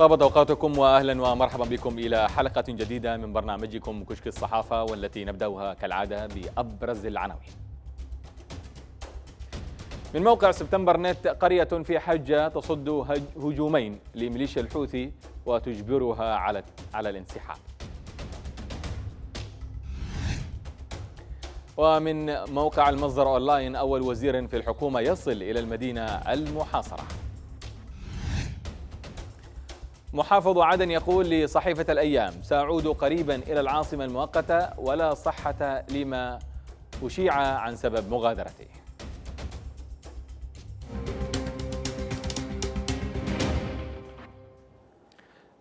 طابت اوقاتكم واهلا ومرحبا بكم الى حلقه جديده من برنامجكم كشك الصحافه والتي نبداها كالعاده بابرز العناوين. من موقع سبتمبر نت قريه في حجه تصد هجومين لميليشيا الحوثي وتجبرها على على الانسحاب. ومن موقع المصدر اونلاين اول وزير في الحكومه يصل الى المدينه المحاصره. محافظ عدن يقول لصحيفة الأيام سأعود قريبا إلى العاصمة المؤقتة ولا صحة لما أشيع عن سبب مغادرته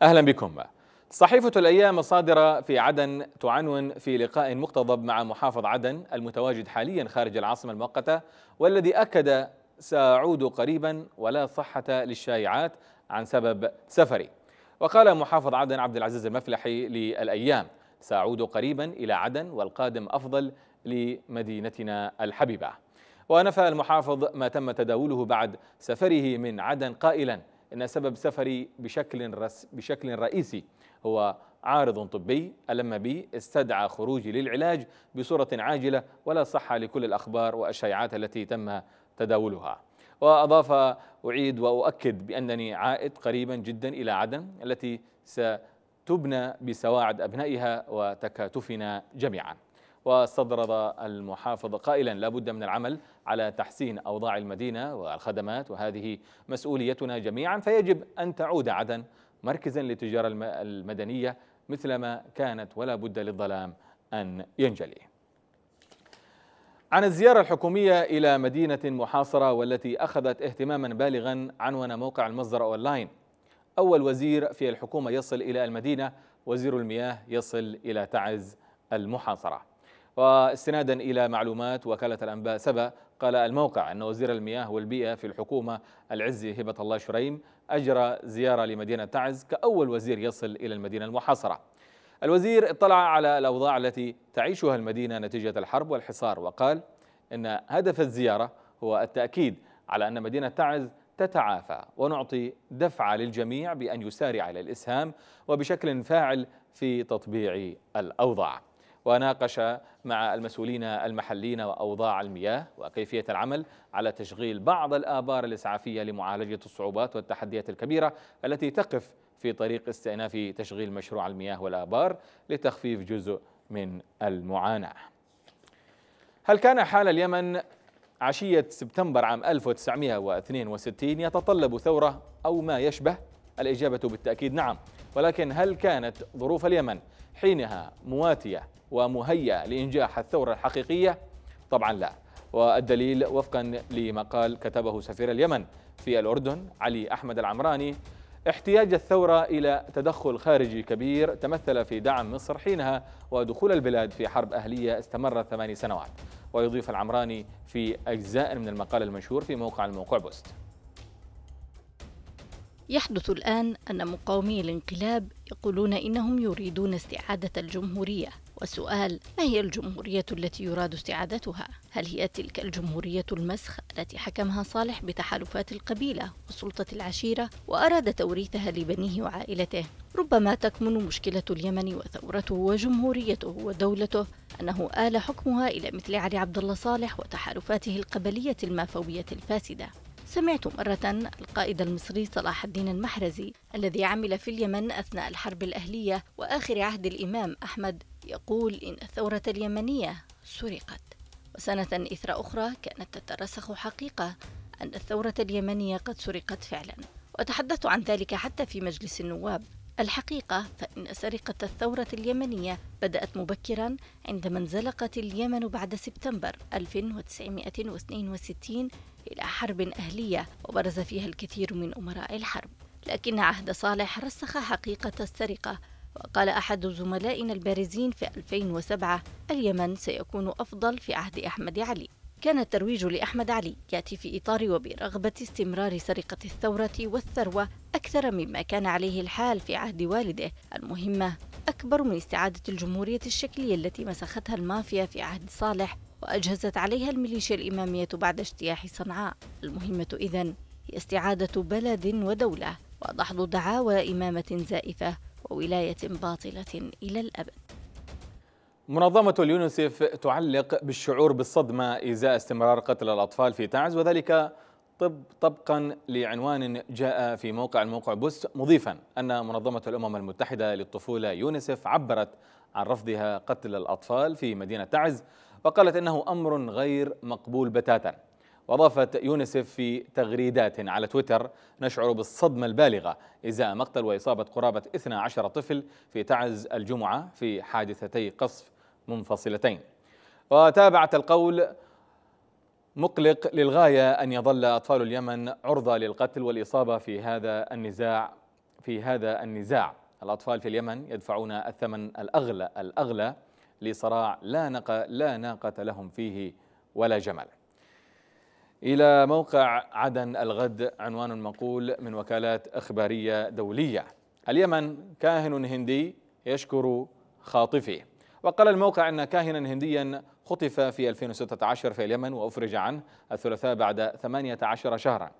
أهلا بكم صحيفة الأيام الصادرة في عدن تعنون في لقاء مقتضب مع محافظ عدن المتواجد حاليا خارج العاصمة المؤقتة والذي أكد سأعود قريبا ولا صحة للشائعات عن سبب سفري وقال محافظ عدن عبد العزيز المفلحي للأيام سأعود قريبا إلى عدن والقادم أفضل لمدينتنا الحبيبة ونفى المحافظ ما تم تداوله بعد سفره من عدن قائلا إن سبب سفري بشكل, رس بشكل رئيسي هو عارض طبي ألم بي استدعى خروجي للعلاج بصورة عاجلة ولا صحة لكل الأخبار والشائعات التي تم تداولها وأضاف أعيد وأؤكد بأنني عائد قريبا جدا إلى عدن التي ستبنى بسواعد أبنائها وتكاتفنا جميعا واستطرد المحافظ قائلا لا بد من العمل على تحسين أوضاع المدينة والخدمات وهذه مسؤوليتنا جميعا فيجب أن تعود عدن مركزا للتجارة المدنية مثلما كانت ولا بد للظلام أن ينجلي عن الزيارة الحكومية إلى مدينة محاصرة والتي أخذت اهتماما بالغا عنوان موقع المصدر أونلاين أول وزير في الحكومة يصل إلى المدينة وزير المياه يصل إلى تعز المحاصرة واستنادا إلى معلومات وكالة الأنباء سبا قال الموقع أن وزير المياه والبيئة في الحكومة العزي هبة الله شريم أجرى زيارة لمدينة تعز كأول وزير يصل إلى المدينة المحاصرة الوزير اطلع على الأوضاع التي تعيشها المدينة نتيجة الحرب والحصار وقال إن هدف الزيارة هو التأكيد على أن مدينة تعز تتعافى ونعطي دفعة للجميع بأن يسارع إلى الإسهام وبشكل فاعل في تطبيع الأوضاع وناقش مع المسؤولين المحليين وأوضاع المياه وكيفية العمل على تشغيل بعض الآبار الإسعافية لمعالجة الصعوبات والتحديات الكبيرة التي تقف في طريق استئناف تشغيل مشروع المياه والآبار لتخفيف جزء من المعاناة هل كان حال اليمن عشية سبتمبر عام 1962 يتطلب ثورة أو ما يشبه؟ الإجابة بالتأكيد نعم ولكن هل كانت ظروف اليمن حينها مواتية ومهيئة لإنجاح الثورة الحقيقية؟ طبعا لا والدليل وفقا لمقال كتبه سفير اليمن في الأردن علي أحمد العمراني احتياج الثورة إلى تدخل خارجي كبير تمثل في دعم مصر حينها ودخول البلاد في حرب أهلية استمرت ثماني سنوات ويضيف العمراني في أجزاء من المقال المنشور في موقع الموقع بوست يحدث الآن أن مقاومي الانقلاب يقولون إنهم يريدون استعادة الجمهورية والسؤال ما هي الجمهورية التي يراد استعادتها؟ هل هي تلك الجمهورية المسخ التي حكمها صالح بتحالفات القبيلة وسلطة العشيرة وأراد توريثها لبنيه وعائلته؟ ربما تكمن مشكلة اليمن وثورته وجمهوريته ودولته أنه آل حكمها إلى مثل علي عبد الله صالح وتحالفاته القبلية المافوية الفاسدة سمعت مرة القائد المصري صلاح الدين المحرزي الذي عمل في اليمن أثناء الحرب الأهلية وآخر عهد الإمام أحمد يقول إن الثورة اليمنية سرقت وسنة إثر أخرى كانت تترسخ حقيقة أن الثورة اليمنية قد سرقت فعلا وتحدثت عن ذلك حتى في مجلس النواب الحقيقة فإن سرقة الثورة اليمنية بدأت مبكرا عندما انزلقت اليمن بعد سبتمبر 1962 إلى حرب أهلية وبرز فيها الكثير من أمراء الحرب لكن عهد صالح رسخ حقيقة السرقة وقال أحد زملائنا البارزين في 2007 اليمن سيكون أفضل في عهد أحمد علي كان الترويج لأحمد علي يأتي في إطار وبرغبة استمرار سرقة الثورة والثروة أكثر مما كان عليه الحال في عهد والده المهمة أكبر من استعادة الجمهورية الشكلية التي مسختها المافيا في عهد صالح وأجهزت عليها الميليشيا الإمامية بعد اجتياح صنعاء المهمة إذن هي استعادة بلد ودولة ودحض دعاوى إمامة زائفة وولاية باطلة إلى الأبد منظمة اليونسيف تعلق بالشعور بالصدمة إزاء استمرار قتل الأطفال في تعز وذلك طب طبقا لعنوان جاء في موقع الموقع بوست مضيفا أن منظمة الأمم المتحدة للطفولة يونسيف عبرت عن رفضها قتل الأطفال في مدينة تعز وقالت إنه أمر غير مقبول بتاتا وأضافت يونسف في تغريدات على تويتر نشعر بالصدمة البالغة إزاء مقتل وإصابة قرابة 12 طفل في تعز الجمعة في حادثتي قصف منفصلتين وتابعت القول مقلق للغاية أن يظل أطفال اليمن عرضة للقتل والإصابة في هذا النزاع في هذا النزاع الأطفال في اليمن يدفعون الثمن الأغلى الأغلى لصراع لا, نقى لا ناقة لهم فيه ولا جمل إلى موقع عدن الغد عنوان مقول من وكالات إخبارية دولية اليمن كاهن هندي يشكر خاطفه وقال الموقع أن كاهنا هنديا خطف في 2016 في اليمن وأفرج عنه الثلاثاء بعد 18 شهرا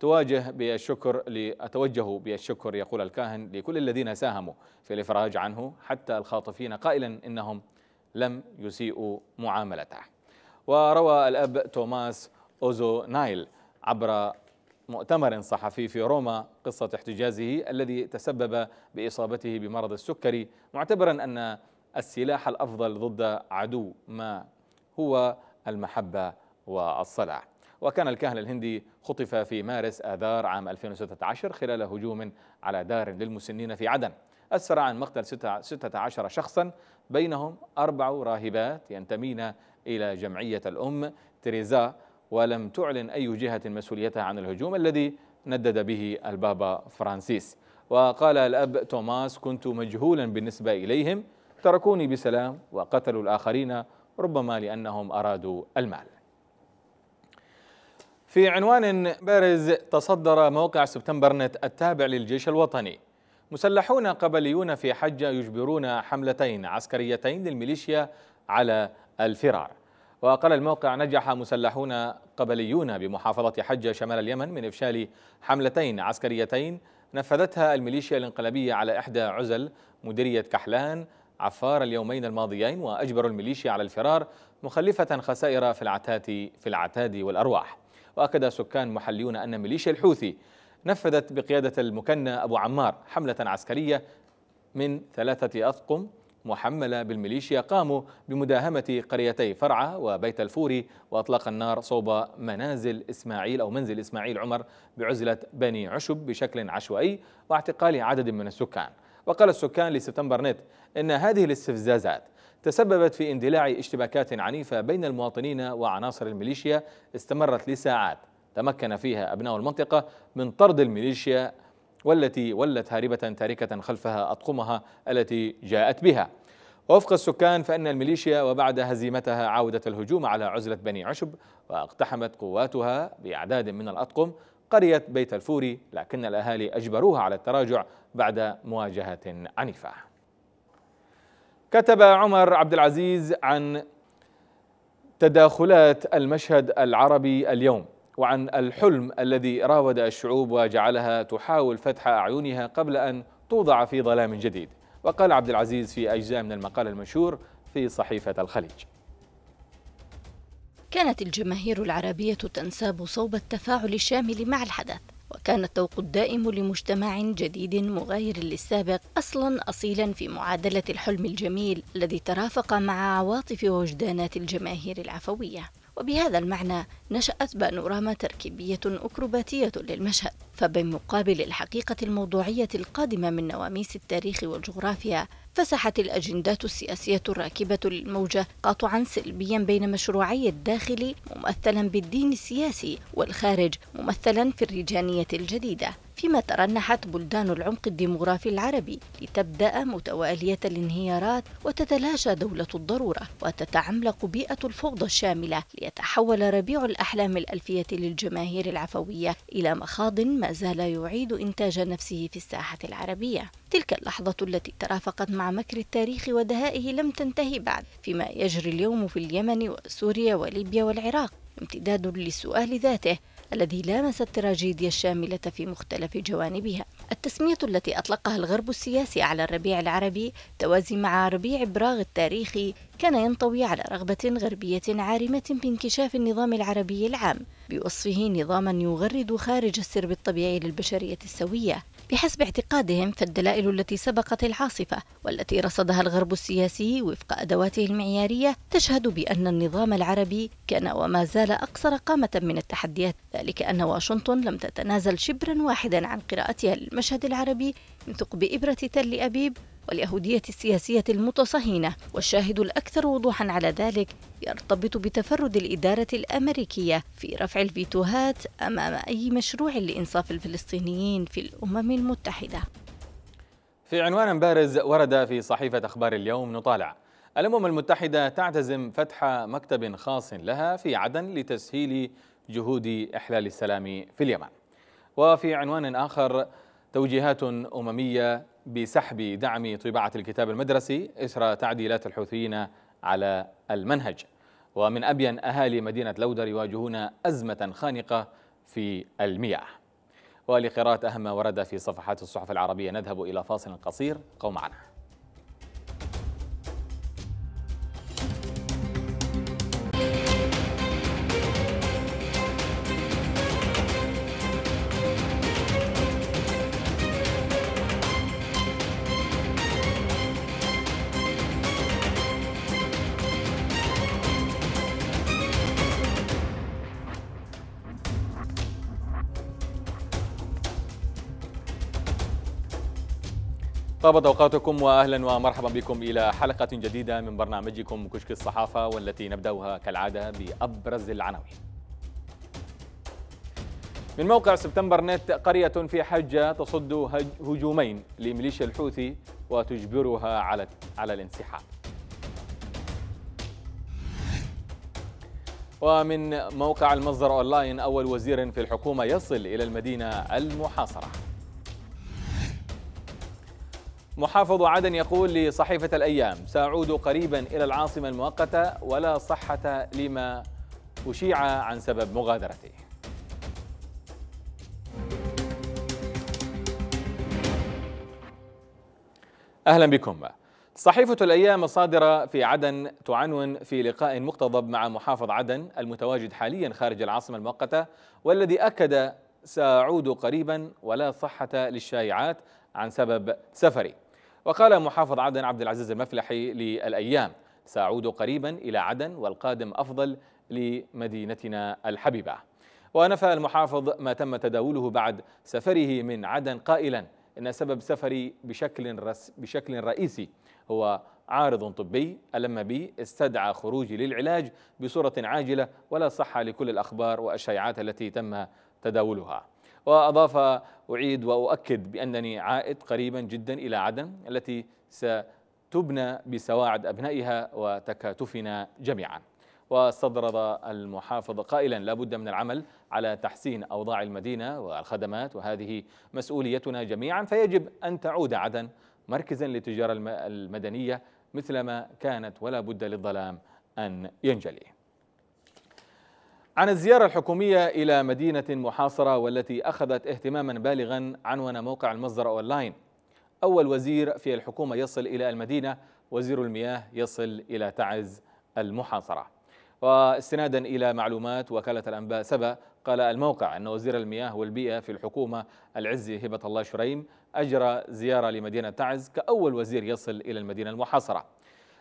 تواجه بالشكر أتوجه بالشكر يقول الكاهن لكل الذين ساهموا في الإفراج عنه حتى الخاطفين قائلا إنهم لم يسيئوا معاملته وروى الأب توماس أوزو نايل عبر مؤتمر صحفي في روما قصة احتجازه الذي تسبب بإصابته بمرض السكري معتبرا أن السلاح الأفضل ضد عدو ما هو المحبة والصلاة وكان الكاهن الهندي خطف في مارس آذار عام 2016 خلال هجوم على دار للمسنين في عدن أسفر عن مقتل 16 شخصا بينهم أربع راهبات ينتمين إلى جمعية الأم تريزا ولم تعلن أي جهة مسؤوليتها عن الهجوم الذي ندد به البابا فرانسيس وقال الأب توماس كنت مجهولا بالنسبة إليهم تركوني بسلام وقتلوا الآخرين ربما لأنهم أرادوا المال في عنوان بارز تصدر موقع سبتمبر نت التابع للجيش الوطني مسلحون قبليون في حجة يجبرون حملتين عسكريتين للميليشيا على الفرار وقال الموقع نجح مسلحون قبليون بمحافظة حجة شمال اليمن من إفشال حملتين عسكريتين نفذتها الميليشيا الانقلابية على إحدى عزل مديرية كحلان عفار اليومين الماضيين وأجبروا الميليشيا على الفرار مخلفة خسائر في العتاد في العتاد والأرواح وأكد سكان محليون أن ميليشيا الحوثي نفذت بقيادة المكنة أبو عمار حملة عسكرية من ثلاثة أثقم محملة بالميليشيا قاموا بمداهمة قريتي فرعة وبيت الفوري وأطلاق النار صوب منازل إسماعيل أو منزل إسماعيل عمر بعزلة بني عشب بشكل عشوائي واعتقال عدد من السكان وقال السكان لسبتمبر نت إن هذه الاستفزازات تسببت في اندلاع اشتباكات عنيفة بين المواطنين وعناصر الميليشيا استمرت لساعات تمكن فيها أبناء المنطقة من طرد الميليشيا والتي ولت هاربة تاركة خلفها أطقمها التي جاءت بها وفق السكان فإن الميليشيا وبعد هزيمتها عاودت الهجوم على عزلة بني عشب واقتحمت قواتها بأعداد من الأطقم قرية بيت الفوري لكن الأهالي أجبروها على التراجع بعد مواجهة عنيفة كتب عمر عبد العزيز عن تداخلات المشهد العربي اليوم وعن الحلم الذي راود الشعوب وجعلها تحاول فتح اعينها قبل ان توضع في ظلام جديد وقال عبد العزيز في اجزاء من المقال المنشور في صحيفه الخليج كانت الجماهير العربيه تنساب صوب التفاعل الشامل مع الحدث وكان التوق الدائم لمجتمع جديد مغاير للسابق اصلا اصيلا في معادله الحلم الجميل الذي ترافق مع عواطف ووجدانات الجماهير العفويه وبهذا المعنى نشأت بانوراما تركيبية أكروباتية للمشهد، فبمقابل الحقيقة الموضوعية القادمة من نواميس التاريخ والجغرافيا، فسحت الأجندات السياسية الراكبة للموجة قاطعا سلبيا بين مشروعي الداخل ممثلا بالدين السياسي والخارج ممثلا في الرجانية الجديدة فيما ترنحت بلدان العمق الديمغرافي العربي لتبدأ متوالية الانهيارات وتتلاشى دولة الضرورة وتتعملق بيئة الفوضى الشاملة ليتحول ربيع الأحلام الألفية للجماهير العفوية إلى مخاض ما زال يعيد إنتاج نفسه في الساحة العربية تلك اللحظة التي ترافقت مع مكر التاريخ ودهائه لم تنتهي بعد فيما يجري اليوم في اليمن وسوريا وليبيا والعراق امتداد للسؤال ذاته الذي لامس التراجيديا الشاملة في مختلف جوانبها التسمية التي أطلقها الغرب السياسي على الربيع العربي توازي مع ربيع براغ التاريخي كان ينطوي على رغبة غربية عارمة بانكشاف النظام العربي العام بوصفه نظاما يغرد خارج السرب الطبيعي للبشرية السوية بحسب اعتقادهم فالدلائل التي سبقت العاصفة والتي رصدها الغرب السياسي وفق أدواته المعيارية تشهد بأن النظام العربي كان وما زال أقصر قامة من التحديات ذلك أن واشنطن لم تتنازل شبرا واحدا عن قراءتها للمشهد العربي من ثقب إبرة تل أبيب واليهودية السياسية المتصهينة والشاهد الأكثر وضوحا على ذلك يرتبط بتفرد الإدارة الأمريكية في رفع الفيتوهات أمام أي مشروع لإنصاف الفلسطينيين في الأمم المتحدة في عنوان بارز ورد في صحيفة أخبار اليوم نطالع الأمم المتحدة تعتزم فتح مكتب خاص لها في عدن لتسهيل جهود إحلال السلام في اليمن وفي عنوان آخر توجيهات أممية بسحب دعم طباعة الكتاب المدرسي إثر تعديلات الحوثيين على المنهج ومن أبين أهالي مدينة لودر يواجهون أزمة خانقة في المياه ولقراءة أهم ما ورد في صفحات الصحف العربية نذهب إلى فاصل قصير قوم معنا طابت اوقاتكم واهلا ومرحبا بكم الى حلقه جديده من برنامجكم كشك الصحافه والتي نبداها كالعاده بابرز العناوين. من موقع سبتمبر نت قريه في حجه تصد هجومين لميليشيا الحوثي وتجبرها على على الانسحاب. ومن موقع المصدر اونلاين اول وزير في الحكومه يصل الى المدينه المحاصره. محافظ عدن يقول لصحيفة الأيام سأعود قريبا إلى العاصمة المؤقتة ولا صحة لما أشيع عن سبب مغادرتي أهلا بكم صحيفة الأيام الصادرة في عدن تعنون في لقاء مقتضب مع محافظ عدن المتواجد حاليا خارج العاصمة المؤقتة والذي أكد سأعود قريبا ولا صحة للشائعات عن سبب سفري وقال محافظ عدن عبد العزيز المفلحي للأيام سأعود قريبا إلى عدن والقادم أفضل لمدينتنا الحبيبة ونفى المحافظ ما تم تداوله بعد سفره من عدن قائلا إن سبب سفري بشكل, رس بشكل رئيسي هو عارض طبي ألم بي استدعى خروجي للعلاج بصورة عاجلة ولا صحة لكل الأخبار والشائعات التي تم تداولها وأضاف أعيد وأؤكد بأنني عائد قريبا جدا إلى عدن التي ستبنى بسواعد أبنائها وتكاتفنا جميعا واستطرد المحافظ قائلا لا بد من العمل على تحسين أوضاع المدينة والخدمات وهذه مسؤوليتنا جميعا فيجب أن تعود عدن مركزا للتجارة المدنية مثلما كانت ولا بد للظلام أن ينجلي عن الزيارة الحكومية إلى مدينة محاصرة والتي أخذت اهتماما بالغا عنوان موقع المصدر أونلاين أول وزير في الحكومة يصل إلى المدينة وزير المياه يصل إلى تعز المحاصرة واستنادا إلى معلومات وكالة الأنباء سبأ قال الموقع أن وزير المياه والبيئة في الحكومة العزي هبة الله شريم أجرى زيارة لمدينة تعز كأول وزير يصل إلى المدينة المحاصرة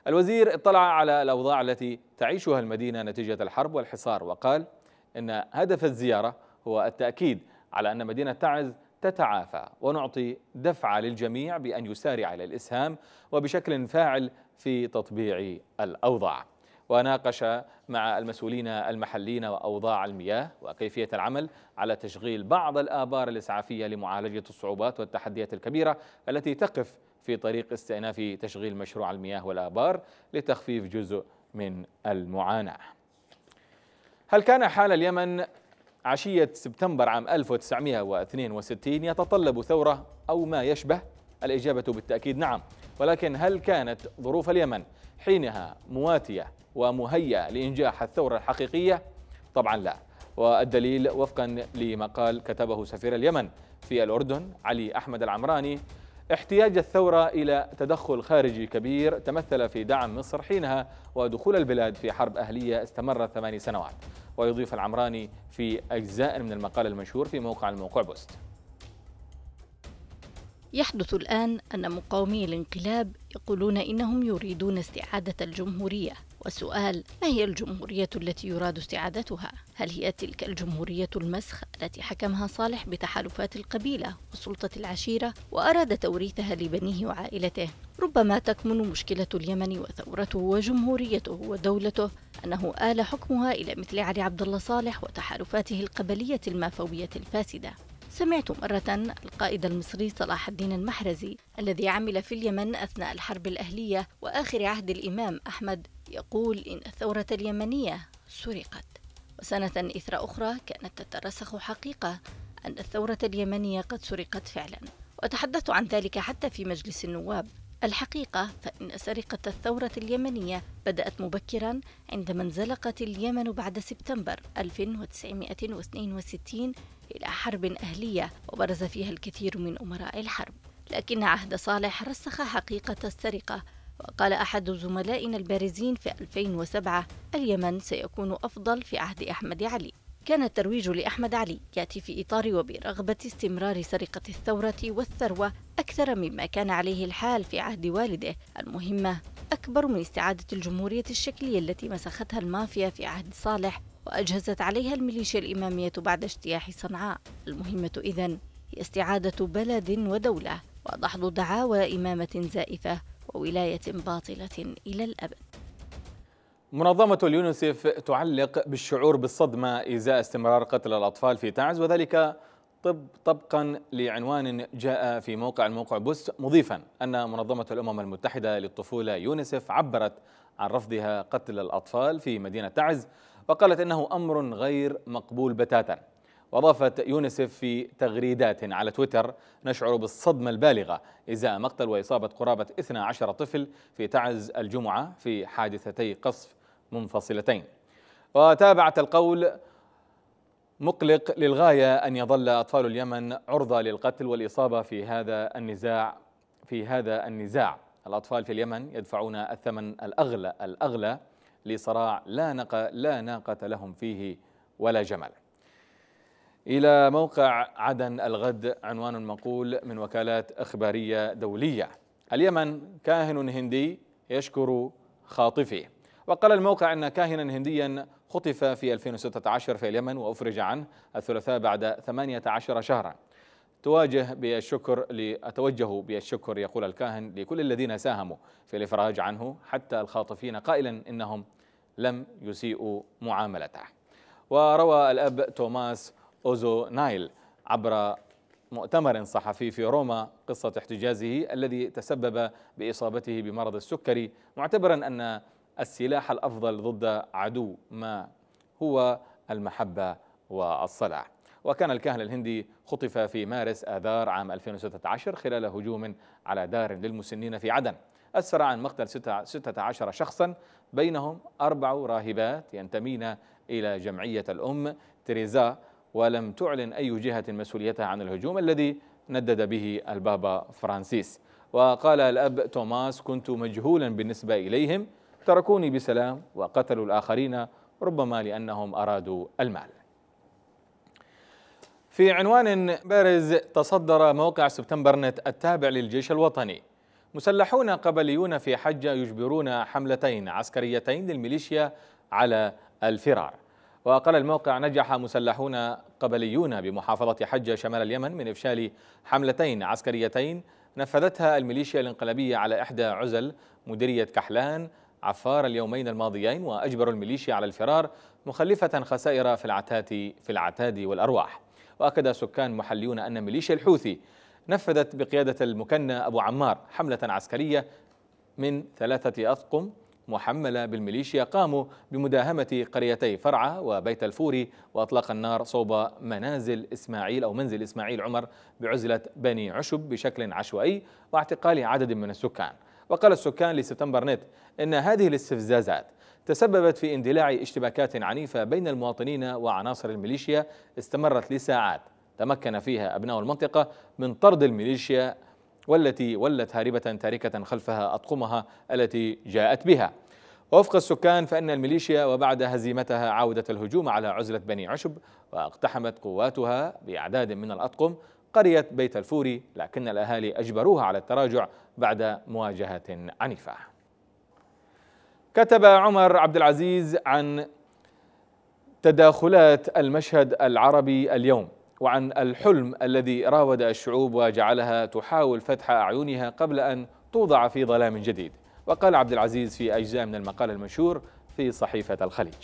الوزير اطلع على الأوضاع التي تعيشها المدينة نتيجة الحرب والحصار وقال إن هدف الزيارة هو التأكيد على أن مدينة تعز تتعافى ونعطي دفعة للجميع بأن يسارع إلى الإسهام وبشكل فاعل في تطبيع الأوضاع وناقش مع المسؤولين المحليين وأوضاع المياه وكيفية العمل على تشغيل بعض الآبار الإسعافية لمعالجة الصعوبات والتحديات الكبيرة التي تقف في طريق استئناف تشغيل مشروع المياه والآبار لتخفيف جزء من المعاناة هل كان حال اليمن عشية سبتمبر عام 1962 يتطلب ثورة أو ما يشبه؟ الإجابة بالتأكيد نعم ولكن هل كانت ظروف اليمن حينها مواتية ومهيئة لإنجاح الثورة الحقيقية؟ طبعا لا والدليل وفقا لمقال كتبه سفير اليمن في الأردن علي أحمد العمراني احتياج الثورة إلى تدخل خارجي كبير تمثل في دعم مصر حينها ودخول البلاد في حرب أهلية استمرت ثماني سنوات ويضيف العمراني في أجزاء من المقال المنشور في موقع الموقع بوست يحدث الآن أن مقاومي الانقلاب يقولون إنهم يريدون استعادة الجمهورية والسؤال ما هي الجمهورية التي يراد استعادتها؟ هل هي تلك الجمهورية المسخ التي حكمها صالح بتحالفات القبيلة وسلطة العشيرة وأراد توريثها لبنيه وعائلته؟ ربما تكمن مشكلة اليمن وثورته وجمهوريته ودولته أنه آل حكمها إلى مثل علي عبد الله صالح وتحالفاته القبلية المافوية الفاسدة سمعت مرة القائد المصري صلاح الدين المحرزي الذي عمل في اليمن أثناء الحرب الأهلية وآخر عهد الإمام أحمد يقول إن الثورة اليمنية سرقت وسنة إثر أخرى كانت تترسخ حقيقة أن الثورة اليمنية قد سرقت فعلا وتحدثت عن ذلك حتى في مجلس النواب الحقيقة فإن سرقة الثورة اليمنية بدأت مبكرا عندما انزلقت اليمن بعد سبتمبر 1962 إلى حرب أهلية وبرز فيها الكثير من أمراء الحرب لكن عهد صالح رسخ حقيقة السرقة وقال أحد زملائنا البارزين في 2007 اليمن سيكون أفضل في عهد أحمد علي كان الترويج لأحمد علي يأتي في إطار وبرغبة استمرار سرقة الثورة والثروة أكثر مما كان عليه الحال في عهد والده المهمة أكبر من استعادة الجمهورية الشكلية التي مسختها المافيا في عهد صالح وأجهزت عليها الميليشيا الإمامية بعد اجتياح صنعاء المهمة إذن هي استعادة بلد ودولة ودحض دعاوى إمامة زائفة وولاية باطلة إلى الأبد منظمة اليونسيف تعلق بالشعور بالصدمة إزاء استمرار قتل الأطفال في تعز وذلك طب طبقا لعنوان جاء في موقع الموقع بوست مضيفا أن منظمة الأمم المتحدة للطفولة يونسيف عبرت عن رفضها قتل الأطفال في مدينة تعز وقالت إنه أمر غير مقبول بتاتا وأضافت يونسف في تغريدات على تويتر نشعر بالصدمة البالغة إزاء مقتل وإصابة قرابة 12 طفل في تعز الجمعة في حادثتي قصف منفصلتين وتابعت القول مقلق للغاية أن يظل أطفال اليمن عرضة للقتل والإصابة في هذا النزاع في هذا النزاع الأطفال في اليمن يدفعون الثمن الأغلى الأغلى لصراع لا ناقة لا ناقة لهم فيه ولا جمل إلى موقع عدن الغد عنوان مقول من وكالات إخبارية دولية اليمن كاهن هندي يشكر خاطفه وقال الموقع أن كاهنا هنديا خطف في 2016 في اليمن وأفرج عنه الثلاثاء بعد 18 شهرا تواجه بالشكر أتوجه بالشكر يقول الكاهن لكل الذين ساهموا في الإفراج عنه حتى الخاطفين قائلا إنهم لم يسيئوا معاملته وروى الأب توماس أوزو نايل عبر مؤتمر صحفي في روما قصة احتجازه الذي تسبب بإصابته بمرض السكري معتبرا أن السلاح الأفضل ضد عدو ما هو المحبة والصلع وكان الكاهن الهندي خطف في مارس آذار عام 2016 خلال هجوم على دار للمسنين في عدن أسفر عن مقتل 16 شخصا بينهم أربع راهبات ينتمين إلى جمعية الأم تريزا ولم تعلن أي جهة مسؤوليتها عن الهجوم الذي ندد به البابا فرانسيس وقال الأب توماس كنت مجهولا بالنسبة إليهم تركوني بسلام وقتلوا الآخرين ربما لأنهم أرادوا المال في عنوان بارز تصدر موقع سبتمبر نت التابع للجيش الوطني مسلحون قبليون في حجة يجبرون حملتين عسكريتين للميليشيا على الفرار وقال الموقع نجح مسلحون قبليون بمحافظة حجة شمال اليمن من إفشال حملتين عسكريتين نفذتها الميليشيا الانقلابية على إحدى عزل مديرية كحلان عفار اليومين الماضيين وأجبروا الميليشيا على الفرار مخلفة خسائر في العتاد في العتاد والأرواح وأكد سكان محليون أن ميليشيا الحوثي نفذت بقيادة المكنة أبو عمار حملة عسكرية من ثلاثة أثقم محملة بالميليشيا قاموا بمداهمة قريتي فرعة وبيت الفوري وأطلاق النار صوب منازل إسماعيل أو منزل إسماعيل عمر بعزلة بني عشب بشكل عشوائي واعتقال عدد من السكان وقال السكان لسبتمبر نت إن هذه الاستفزازات تسببت في اندلاع اشتباكات عنيفة بين المواطنين وعناصر الميليشيا استمرت لساعات تمكن فيها أبناء المنطقة من طرد الميليشيا والتي ولت هاربة تاركة خلفها أطقمها التي جاءت بها ووفق السكان فإن الميليشيا وبعد هزيمتها عاودت الهجوم على عزلة بني عشب واقتحمت قواتها بأعداد من الأطقم قرية بيت الفوري لكن الأهالي أجبروها على التراجع بعد مواجهة عنيفة كتب عمر عبد العزيز عن تداخلات المشهد العربي اليوم وعن الحلم الذي راود الشعوب وجعلها تحاول فتح أعينها قبل أن توضع في ظلام جديد وقال عبد العزيز في أجزاء من المقال المنشور في صحيفة الخليج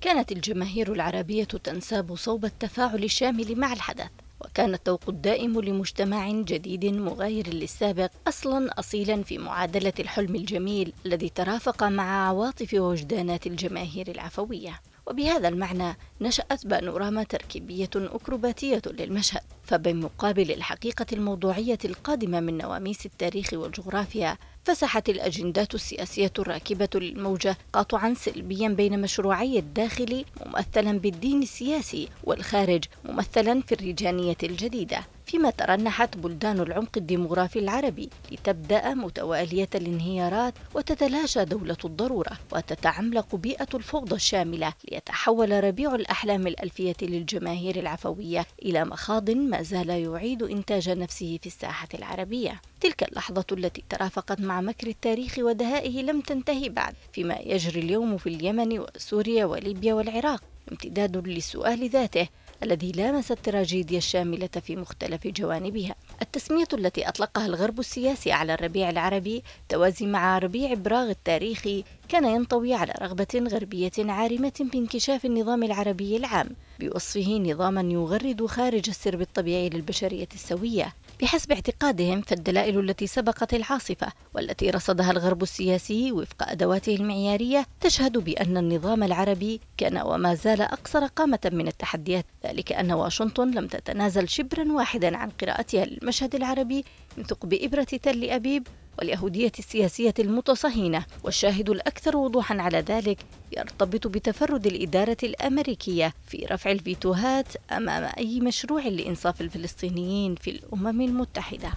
كانت الجماهير العربية تنساب صوب التفاعل الشامل مع الحدث وكان التوق الدائم لمجتمع جديد مغاير للسابق اصلا اصيلا في معادله الحلم الجميل الذي ترافق مع عواطف ووجدانات الجماهير العفويه وبهذا المعنى نشأت بانوراما تركيبية أكروباتية للمشهد فبمقابل الحقيقة الموضوعية القادمة من نواميس التاريخ والجغرافيا فسحت الأجندات السياسية الراكبة للموجة قاطعا سلبيا بين مشروعي الداخل ممثلا بالدين السياسي والخارج ممثلا في الرجانية الجديدة فيما ترنحت بلدان العمق الديمغرافي العربي لتبدأ متوالية الانهيارات وتتلاشى دولة الضرورة وتتعملق بيئة الفوضى الشاملة ليتحول ربيع الأحلام الألفية للجماهير العفوية إلى مخاض ما زال يعيد إنتاج نفسه في الساحة العربية تلك اللحظة التي ترافقت مع مكر التاريخ ودهائه لم تنتهي بعد فيما يجري اليوم في اليمن وسوريا وليبيا والعراق امتداد للسؤال ذاته الذي لامس التراجيديا الشاملة في مختلف جوانبها التسمية التي أطلقها الغرب السياسي على الربيع العربي توازي مع ربيع براغ التاريخي كان ينطوي على رغبة غربية عارمة في انكشاف النظام العربي العام بوصفه نظاما يغرد خارج السرب الطبيعي للبشرية السوية بحسب اعتقادهم فالدلائل التي سبقت العاصفة والتي رصدها الغرب السياسي وفق أدواته المعيارية تشهد بأن النظام العربي كان وما زال أقصر قامة من التحديات ذلك أن واشنطن لم تتنازل شبرا واحدا عن قراءتها للمشهد العربي من ثقب إبرة تل أبيب واليهودية السياسية المتصهينة والشاهد الأكثر وضوحا على ذلك يرتبط بتفرد الإدارة الأمريكية في رفع الفيتوهات أمام أي مشروع لإنصاف الفلسطينيين في الأمم المتحدة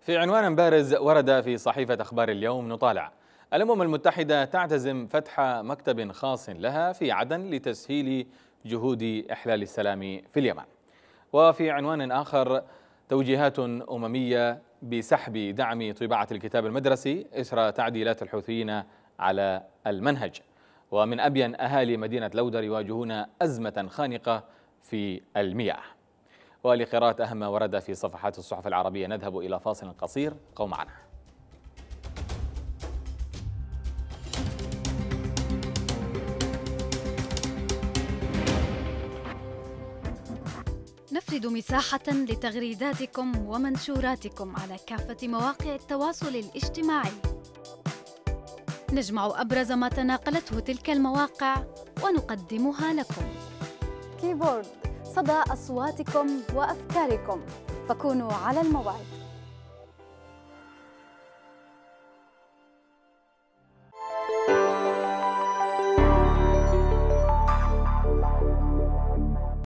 في عنوان بارز ورد في صحيفة أخبار اليوم نطالع الأمم المتحدة تعتزم فتح مكتب خاص لها في عدن لتسهيل جهود إحلال السلام في اليمن وفي عنوان آخر توجيهات أممية بسحب دعم طباعة الكتاب المدرسي إثر تعديلات الحوثيين على المنهج ومن أبين أهالي مدينة لودر يواجهون أزمة خانقة في المياه ولقراءة أهم ما ورد في صفحات الصحف العربية نذهب إلى فاصل قصير قوم معنا نفرد مساحة لتغريداتكم ومنشوراتكم على كافة مواقع التواصل الاجتماعي. نجمع أبرز ما تناقلته تلك المواقع ونقدمها لكم. كيبورد صدى أصواتكم وأفكاركم فكونوا على الموعد.